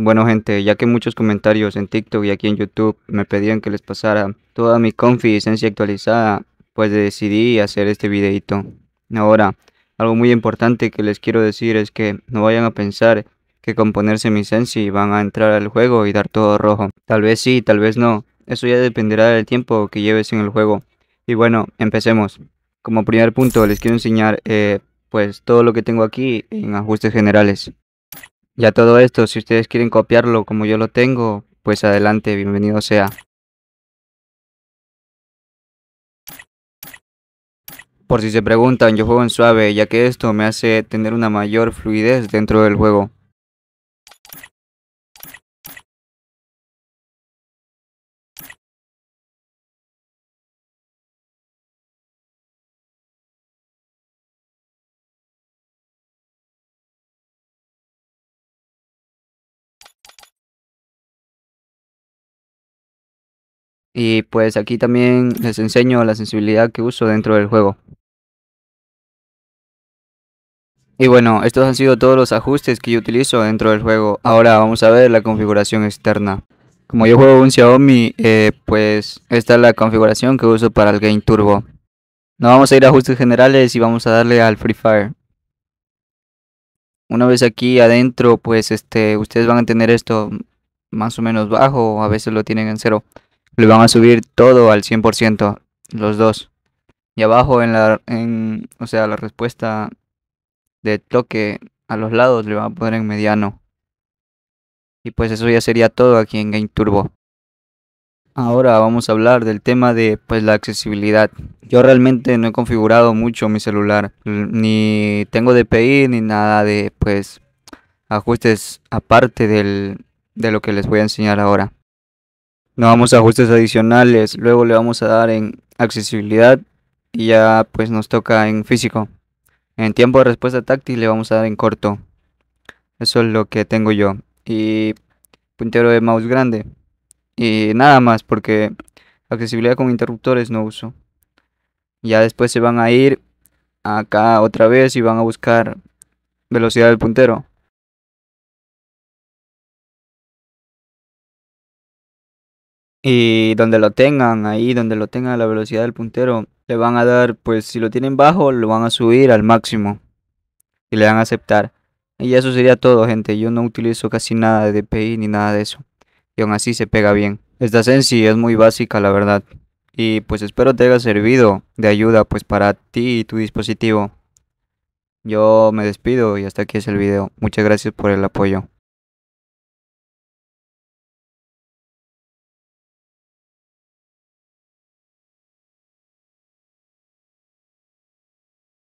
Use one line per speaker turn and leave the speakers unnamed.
Bueno gente, ya que muchos comentarios en TikTok y aquí en YouTube me pedían que les pasara toda mi confi sensi actualizada, pues decidí hacer este videito. Ahora, algo muy importante que les quiero decir es que no vayan a pensar que con ponerse mi sensi van a entrar al juego y dar todo rojo. Tal vez sí, tal vez no. Eso ya dependerá del tiempo que lleves en el juego. Y bueno, empecemos. Como primer punto les quiero enseñar eh, pues todo lo que tengo aquí en ajustes generales. Ya todo esto, si ustedes quieren copiarlo como yo lo tengo, pues adelante, bienvenido sea. Por si se preguntan, yo juego en suave, ya
que esto me hace tener una mayor fluidez dentro del juego. Y pues aquí también les enseño la sensibilidad que uso dentro del juego.
Y bueno, estos han sido todos los ajustes que yo utilizo dentro del juego. Ahora vamos a ver la configuración externa. Como yo juego un Xiaomi, eh, pues esta es la configuración que uso para el Game Turbo. Nos vamos a ir a ajustes generales y vamos a darle al Free Fire. Una vez aquí adentro, pues este, ustedes van a tener esto más o menos bajo, a veces lo tienen en cero le van a subir todo al 100%, los dos. Y abajo en la, en, o sea, la respuesta de toque a los lados le van a poner en mediano. Y pues eso ya sería todo aquí en Game Turbo. Ahora vamos a hablar del tema de pues la accesibilidad. Yo realmente no he configurado mucho mi celular, ni tengo DPI ni nada de pues ajustes aparte del, de lo que les voy a enseñar ahora no vamos a ajustes adicionales, luego le vamos a dar en accesibilidad y ya pues nos toca en físico. En tiempo de respuesta táctil le vamos a dar en corto. Eso es lo que tengo yo. Y puntero de mouse grande. Y nada más porque accesibilidad con interruptores no uso. Ya después se van a ir acá otra vez
y van a buscar velocidad del puntero. y donde lo tengan, ahí donde
lo tengan a la velocidad del puntero, le van a dar, pues si lo tienen bajo, lo van a subir al máximo y le dan a aceptar. Y eso sería todo, gente. Yo no utilizo casi nada de DPI ni nada de eso. Y aún así se pega bien. Esta sensi es muy básica, la verdad. Y pues espero te haya servido de ayuda pues para ti y tu dispositivo.
Yo me despido y hasta aquí es el video. Muchas gracias por el apoyo.